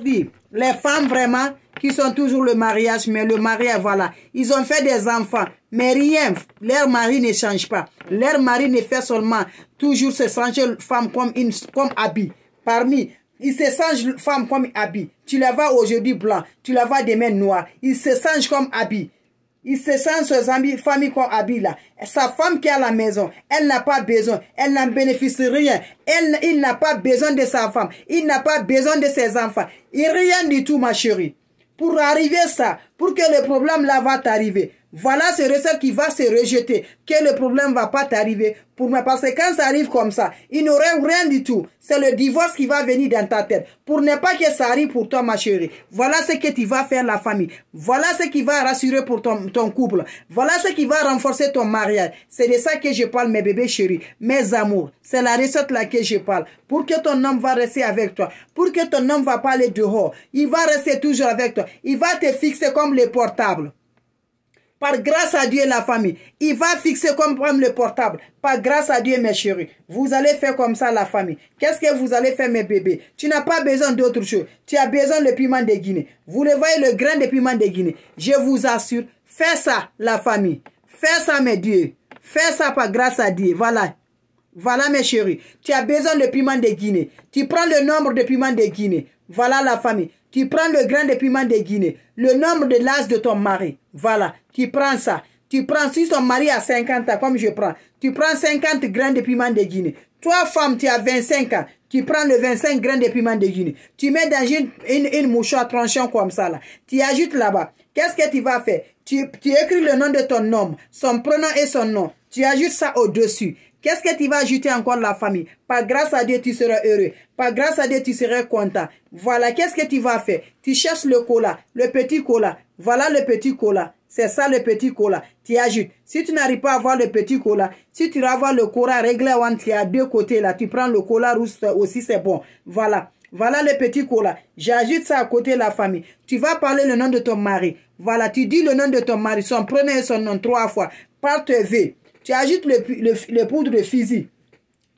les femmes vraiment qui sont toujours le mariage, mais le mariage, voilà. Ils ont fait des enfants, mais rien, leur mari ne change pas. Leur mari ne fait seulement toujours se changer femme comme, une, comme habit. Parmi, ils se changent femme comme habit. Tu la vois aujourd'hui blanc, tu la vois demain noir. Ils se changent comme habit. Il se sent ses famille qu'on habille là. Sa femme qui a la maison, elle n'a pas besoin. Elle n'en bénéficie rien. Elle, il n'a pas besoin de sa femme. Il n'a pas besoin de ses enfants. Et rien du tout, ma chérie. Pour arriver à ça, pour que le problème là va t'arriver, voilà ce recette qui va se rejeter, que le problème va pas t'arriver. Pour moi, parce que quand ça arrive comme ça, il n'aurait rien du tout. C'est le divorce qui va venir dans ta tête. Pour ne pas que ça arrive pour toi, ma chérie. Voilà ce que tu vas faire la famille. Voilà ce qui va rassurer pour ton, couple. Voilà ce qui va renforcer ton mariage. C'est de ça que je parle, mes bébés chéris, mes amours. C'est la recette que je parle. Pour que ton homme va rester avec toi. Pour que ton homme va pas aller dehors. Il va rester toujours avec toi. Il va te fixer comme les portables. Par grâce à Dieu, la famille. Il va fixer comme le portable. Par grâce à Dieu, mes chéris. Vous allez faire comme ça, la famille. Qu'est-ce que vous allez faire, mes bébés Tu n'as pas besoin d'autre chose. Tu as besoin de piment de Guinée. Vous le voyez, le grain de piment de Guinée. Je vous assure, fais ça, la famille. Fais ça, mes dieux. Fais ça par grâce à Dieu. Voilà. Voilà, mes chéris. Tu as besoin de piment de Guinée. Tu prends le nombre de piments de Guinée. Voilà la famille. Tu prends le grain de piment de Guinée, le nombre de l'âge de ton mari. Voilà, tu prends ça. Tu prends, si ton mari a 50 ans, comme je prends, tu prends 50 grains de piment de Guinée. Toi, femme, tu as 25 ans, tu prends le 25 grains de piment de Guinée. Tu mets dans une, une, une mouchoir tranchant comme ça, là. Tu ajoutes là-bas. Qu'est-ce que tu vas faire? Tu, tu écris le nom de ton homme, son prénom et son nom. Tu ajoutes ça au-dessus. Qu'est-ce que tu vas ajouter encore la famille Par grâce à Dieu, tu seras heureux. Par grâce à Dieu, tu seras content. Voilà, qu'est-ce que tu vas faire Tu cherches le cola, le petit cola. Voilà le petit cola. C'est ça le petit cola. Tu ajoutes. Si tu n'arrives pas à avoir le petit cola, si tu vas avoir le cola réglé, tu deux côtés là. Tu prends le cola rouge aussi, c'est bon. Voilà. Voilà le petit cola. J'ajoute ça à côté de la famille. Tu vas parler le nom de ton mari. Voilà, tu dis le nom de ton mari, son son nom trois fois. Par V. Tu ajoutes le, poudre de fusil,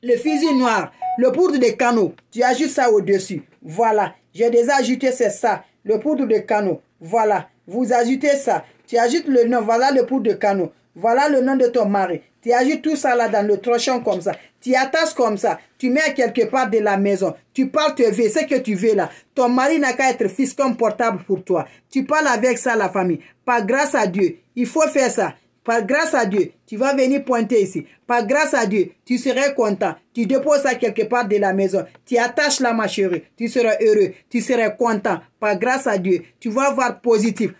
le fusil noir, le poudre de canot. Tu ajoutes ça au-dessus. Voilà. J'ai déjà ajouté c'est ça. Le poudre de canot. Voilà. Vous ajoutez ça. Tu ajoutes le nom. Voilà le poudre de canot. Voilà le nom de ton mari. Tu ajoutes tout ça là dans le trochon comme ça. Tu attaches comme ça. Tu mets quelque part de la maison. Tu parles, tu veux, ce que tu veux là. Ton mari n'a qu'à être fils portable pour toi. Tu parles avec ça la famille. Par grâce à Dieu, il faut faire ça. Par grâce à Dieu, tu vas venir pointer ici. Par grâce à Dieu, tu seras content. Tu déposes ça quelque part de la maison. Tu attaches la macherie. Tu seras heureux. Tu seras content. Par grâce à Dieu, tu vas voir positif.